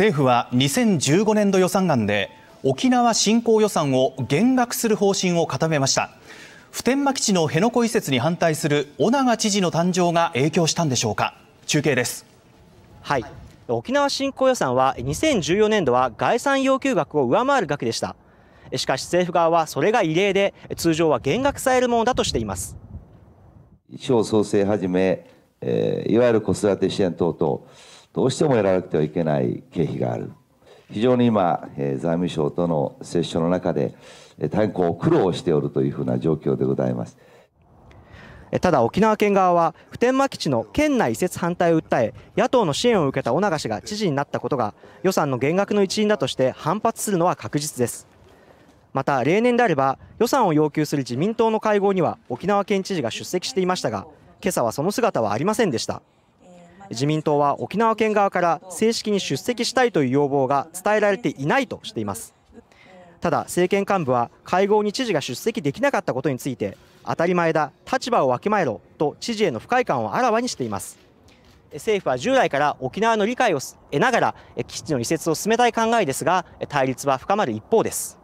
政府は2015年度予算案で沖縄振興予算を減額する方針を固めました普天間基地の辺野古移設に反対する尾長知事の誕生が影響したんでしょうか中継ですはい沖縄振興予算は2014年度は概算要求額を上回る額でしたしかし政府側はそれが異例で通常は減額されるものだとしています地創生はじめ、えー、いわゆる子育て支援等々どうしてもやらなくてはいけない経費がある。非常に今、えー、財務省との折衝の中で、えー、大変苦労しておるというふうな状況でございます。ただ沖縄県側は普天間基地の県内移設反対を訴え野党の支援を受けた尾長氏が知事になったことが予算の減額の一因だとして反発するのは確実ですまた例年であれば予算を要求する自民党の会合には沖縄県知事が出席していましたが今朝はその姿はありませんでした自民党は沖縄県側から正式に出席したいという要望が伝えられていないとしていますただ政権幹部は会合に知事が出席できなかったことについて当たり前だ立場をわきまえろと知事への不快感をあらわにしています政府は従来から沖縄の理解を得ながら基地の移設を進めたい考えですが対立は深まる一方です